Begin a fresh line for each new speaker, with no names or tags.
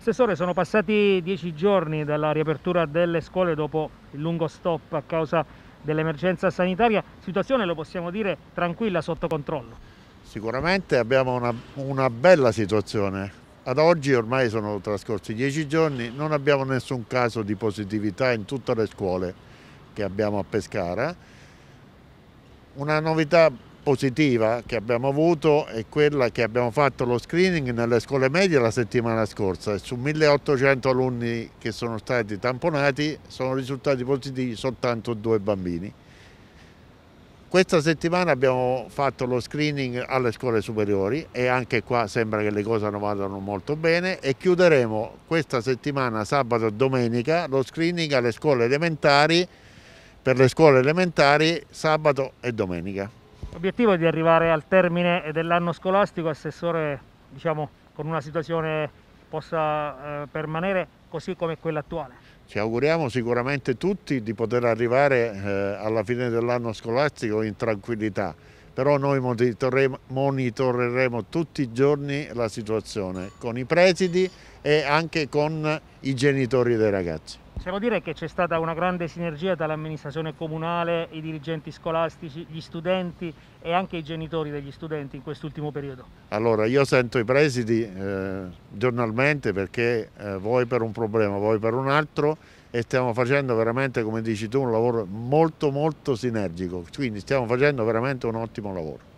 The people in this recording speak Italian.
Assessore, sono passati dieci giorni dalla riapertura delle scuole dopo il lungo stop a causa dell'emergenza sanitaria. Situazione, lo possiamo dire, tranquilla, sotto controllo?
Sicuramente abbiamo una, una bella situazione. Ad oggi ormai sono trascorsi dieci giorni, non abbiamo nessun caso di positività in tutte le scuole che abbiamo a Pescara. Una novità positiva che abbiamo avuto è quella che abbiamo fatto lo screening nelle scuole medie la settimana scorsa. Su 1800 alunni che sono stati tamponati sono risultati positivi soltanto due bambini. Questa settimana abbiamo fatto lo screening alle scuole superiori e anche qua sembra che le cose non vadano molto bene e chiuderemo questa settimana, sabato e domenica, lo screening alle scuole elementari per le scuole elementari sabato e domenica.
L'obiettivo è di arrivare al termine dell'anno scolastico, assessore, diciamo, con una situazione possa eh, permanere così come quella attuale.
Ci auguriamo sicuramente tutti di poter arrivare eh, alla fine dell'anno scolastico in tranquillità, però noi monitoreremo tutti i giorni la situazione con i presidi e anche con i genitori dei ragazzi
possiamo dire che c'è stata una grande sinergia tra l'amministrazione comunale, i dirigenti scolastici, gli studenti e anche i genitori degli studenti in quest'ultimo periodo?
Allora io sento i presidi eh, giornalmente perché eh, voi per un problema, voi per un altro e stiamo facendo veramente come dici tu un lavoro molto molto sinergico, quindi stiamo facendo veramente un ottimo lavoro.